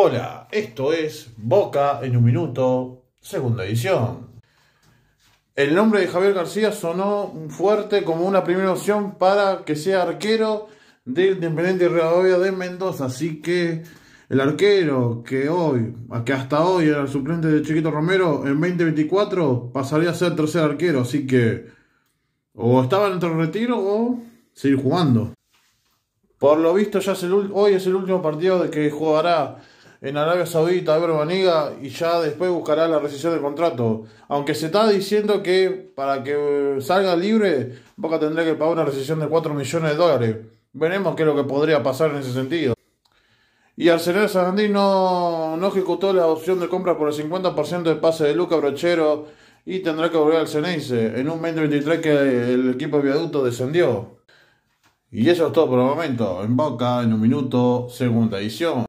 Hola, esto es Boca en un minuto, segunda edición. El nombre de Javier García sonó fuerte como una primera opción para que sea arquero del Independiente Rivadavia de Mendoza, así que el arquero que hoy, que hasta hoy era el suplente de Chiquito Romero, en 2024 pasaría a ser tercer arquero, así que o estaba entre el retiro o seguir jugando. Por lo visto ya hoy es el último partido de que jugará en Arabia Saudita, a y ya después buscará la rescisión del contrato. Aunque se está diciendo que para que salga libre, Boca tendrá que pagar una rescisión de 4 millones de dólares. Veremos qué es lo que podría pasar en ese sentido. Y Arsenal Sarandí no, no ejecutó la opción de compra por el 50% de pase de Luca Brochero y tendrá que volver al Ceneice en un 2023 que el equipo de viaducto descendió. Y eso es todo por el momento. En Boca, en un minuto, segunda edición.